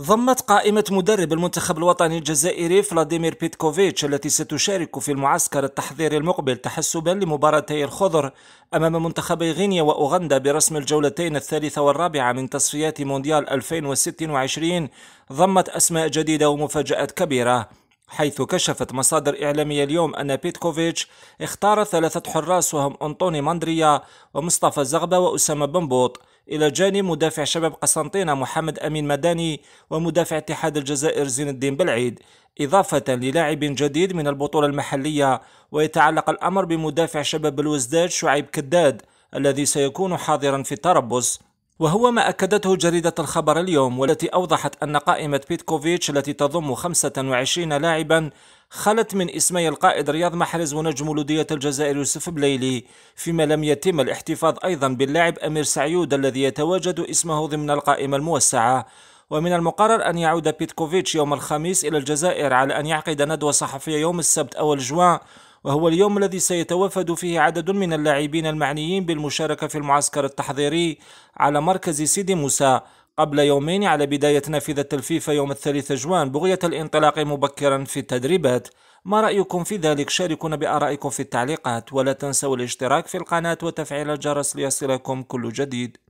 ضمت قائمة مدرب المنتخب الوطني الجزائري فلاديمير بيتكوفيتش التي ستشارك في المعسكر التحضيري المقبل تحسبا لمباراتي الخضر أمام منتخبي غينيا وأوغندا برسم الجولتين الثالثة والرابعة من تصفيات مونديال 2026 ضمت أسماء جديدة ومفاجآت كبيرة حيث كشفت مصادر إعلامية اليوم أن بيتكوفيتش اختار ثلاثة حراس وهم أنطوني ماندريا ومصطفى زغبة وأسامة بنبوط إلى جانب مدافع شباب قسنطينة محمد أمين مداني ومدافع اتحاد الجزائر زين الدين بالعيد إضافة للاعب جديد من البطولة المحلية ويتعلق الأمر بمدافع شباب الوزداد شعيب كداد الذي سيكون حاضرا في التربص وهو ما أكدته جريدة الخبر اليوم والتي أوضحت أن قائمة بيتكوفيتش التي تضم 25 لاعبا خلت من اسمي القائد رياض محرز ونجم مولودية الجزائر يوسف بليلي فيما لم يتم الاحتفاظ أيضا باللاعب أمير سعيود الذي يتواجد اسمه ضمن القائمة الموسعة ومن المقرر أن يعود بيتكوفيتش يوم الخميس إلى الجزائر على أن يعقد ندوة صحفية يوم السبت أول جوان وهو اليوم الذي سيتوافد فيه عدد من اللاعبين المعنيين بالمشاركة في المعسكر التحضيري على مركز سيدي موسى قبل يومين على بداية نافذة الفيفا يوم الثالث جوان بغية الانطلاق مبكرا في التدريبات ما رأيكم في ذلك شاركونا بآرائكم في التعليقات ولا تنسوا الاشتراك في القناة وتفعيل الجرس ليصلكم كل جديد